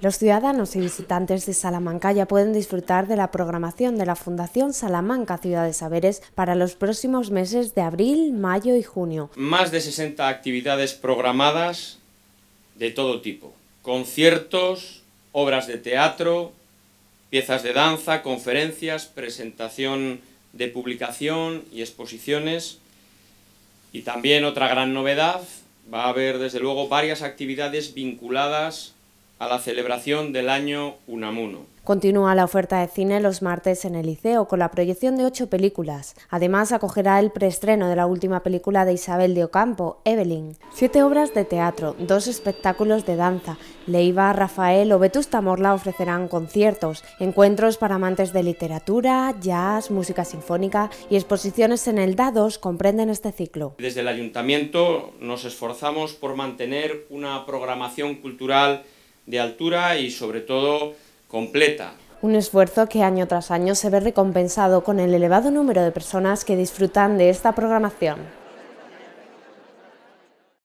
Los ciudadanos y visitantes de Salamanca ya pueden disfrutar de la programación de la Fundación Salamanca Ciudad de Saberes para los próximos meses de abril, mayo y junio. Más de 60 actividades programadas de todo tipo. Conciertos, obras de teatro, piezas de danza, conferencias, presentación de publicación y exposiciones. Y también otra gran novedad, va a haber desde luego varias actividades vinculadas a la celebración del año Unamuno. Continúa la oferta de cine los martes en el Liceo con la proyección de ocho películas. Además, acogerá el preestreno de la última película de Isabel de Ocampo, Evelyn. Siete obras de teatro, dos espectáculos de danza. Leiva, Rafael o Vetusta Morla ofrecerán conciertos, encuentros para amantes de literatura, jazz, música sinfónica y exposiciones en el Dados comprenden este ciclo. Desde el Ayuntamiento nos esforzamos por mantener una programación cultural de altura y sobre todo completa. Un esfuerzo que año tras año se ve recompensado con el elevado número de personas que disfrutan de esta programación.